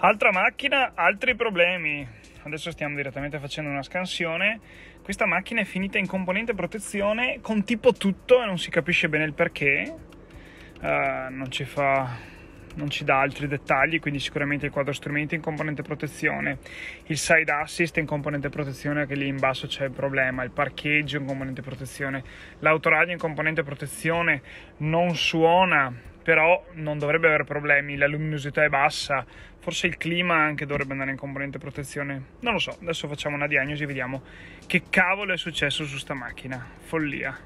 Altra macchina, altri problemi. Adesso stiamo direttamente facendo una scansione. Questa macchina è finita in componente protezione con tipo tutto e non si capisce bene il perché. Uh, non ci fa non ci dà altri dettagli, quindi sicuramente il quadro strumenti in componente protezione, il side assist in componente protezione, che lì in basso c'è il problema, il parcheggio in componente protezione, l'autoradio in componente protezione non suona, però non dovrebbe avere problemi, la luminosità è bassa, forse il clima anche dovrebbe andare in componente protezione, non lo so, adesso facciamo una diagnosi e vediamo che cavolo è successo su sta macchina, follia.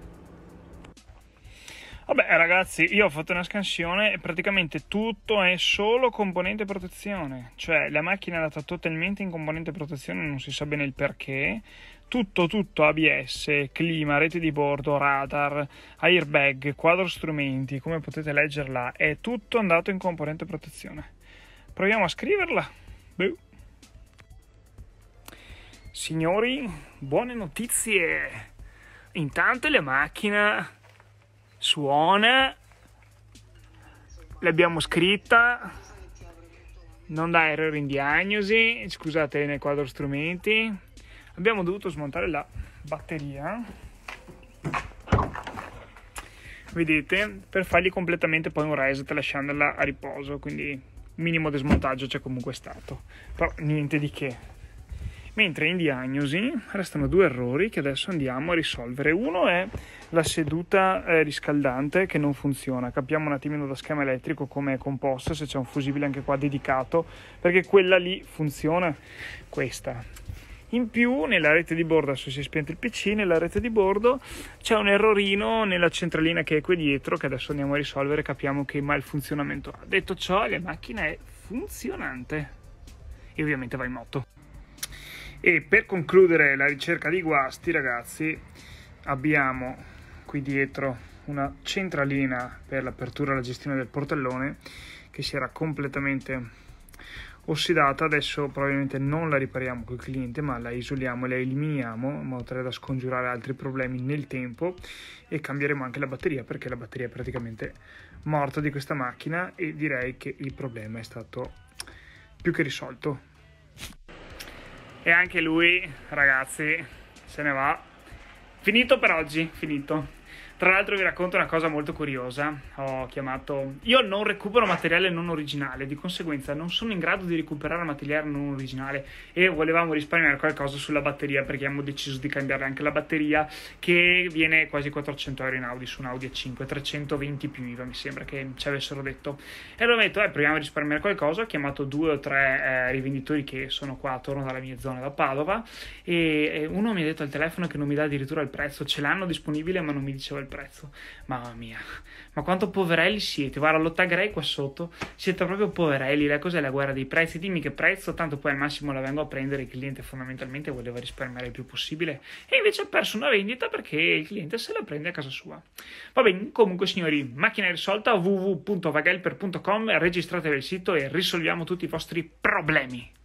Vabbè ragazzi, io ho fatto una scansione e praticamente tutto è solo componente protezione, cioè la macchina è andata totalmente in componente protezione, non si sa bene il perché, tutto, tutto ABS, clima, rete di bordo, radar, airbag, quadro strumenti, come potete leggerla, è tutto andato in componente protezione. Proviamo a scriverla. Beh. Signori, buone notizie! Intanto la macchina suona, l'abbiamo scritta, non dà errori in diagnosi, scusate nel quadro strumenti, abbiamo dovuto smontare la batteria, vedete, per fargli completamente poi un reset lasciandola a riposo, quindi minimo di smontaggio c'è comunque stato, però niente di che mentre in diagnosi restano due errori che adesso andiamo a risolvere. Uno è la seduta eh, riscaldante che non funziona, capiamo un attimino da schema elettrico come è composta, se c'è un fusibile anche qua dedicato, perché quella lì funziona, questa. In più nella rete di bordo, adesso si è spento il PC, nella rete di bordo c'è un errorino nella centralina che è qui dietro che adesso andiamo a risolvere, capiamo che malfunzionamento ha. Detto ciò, la macchina è funzionante e ovviamente va in moto. E per concludere la ricerca di guasti, ragazzi, abbiamo qui dietro una centralina per l'apertura e la gestione del portellone che si era completamente ossidata. Adesso probabilmente non la ripariamo col cliente, ma la isoliamo e la eliminiamo in modo tale da scongiurare altri problemi nel tempo e cambieremo anche la batteria perché la batteria è praticamente morta di questa macchina e direi che il problema è stato più che risolto. E anche lui, ragazzi, se ne va. Finito per oggi, finito. Tra l'altro vi racconto una cosa molto curiosa. Ho chiamato... Io non recupero materiale non originale, di conseguenza non sono in grado di recuperare materiale non originale e volevamo risparmiare qualcosa sulla batteria perché abbiamo deciso di cambiare anche la batteria che viene quasi 400 euro in Audi su un Audi A5, 320 più IVA mi sembra che ci avessero detto. E allora ho detto, eh, proviamo a risparmiare qualcosa. Ho chiamato due o tre eh, rivenditori che sono qua attorno dalla mia zona da Padova e, e uno mi ha detto al telefono che non mi dà addirittura il prezzo, ce l'hanno disponibile ma non mi diceva il prezzo prezzo. Mamma mia, ma quanto poverelli siete? Guarda, lo Grey qua sotto, siete proprio poverelli. La cosa è la guerra dei prezzi. Dimmi che prezzo, tanto poi al massimo la vengo a prendere. Il cliente fondamentalmente voleva risparmiare il più possibile e invece ha perso una vendita perché il cliente se la prende a casa sua. Va bene, comunque, signori, macchina risolta www.vagelper.com. Registratevi al sito e risolviamo tutti i vostri problemi.